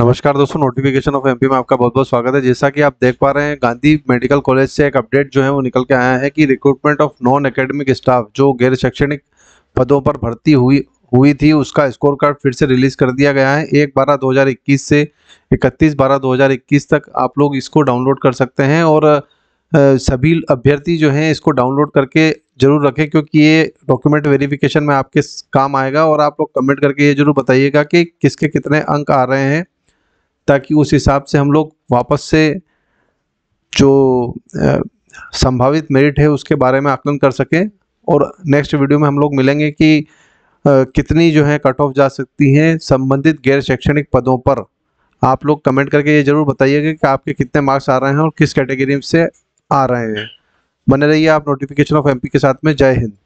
नमस्कार दोस्तों notification of MP में आपका बहुत बहुत स्वागत है जैसा कि आप देख पा रहे हैं गांधी मेडिकल कॉलेज से एक अपडेट जो है वो निकल के आया है कि recruitment of non academic staff जो गैर शैक्षणिक पदों पर भर्ती हुई हुई थी उसका स्कोर कार्ड फिर से रिलीज कर दिया गया है एक बारह दो से इकतीस बारह दो तक आप लोग इसको डाउनलोड कर सकते हैं और सभी अभ्यर्थी जो हैं इसको डाउनलोड करके जरूर रखें क्योंकि ये डॉक्यूमेंट वेरिफिकेशन में आपके काम आएगा और आप लोग कमेंट करके ये जरूर बताइएगा कि किसके कितने अंक आ रहे हैं ताकि उस हिसाब से हम लोग वापस से जो संभावित मेरिट है उसके बारे में आकलन कर सकें और नेक्स्ट वीडियो में हम लोग मिलेंगे कि कितनी जो है कट ऑफ जा सकती हैं संबंधित गैर शैक्षणिक पदों पर आप लोग कमेंट करके ये ज़रूर बताइएगा कि आपके कितने मार्क्स आ रहे हैं और किस कैटेगरी से आ रहे हैं बने रहिए आप नोटिफिकेशन ऑफ एमपी के साथ में जय हिंद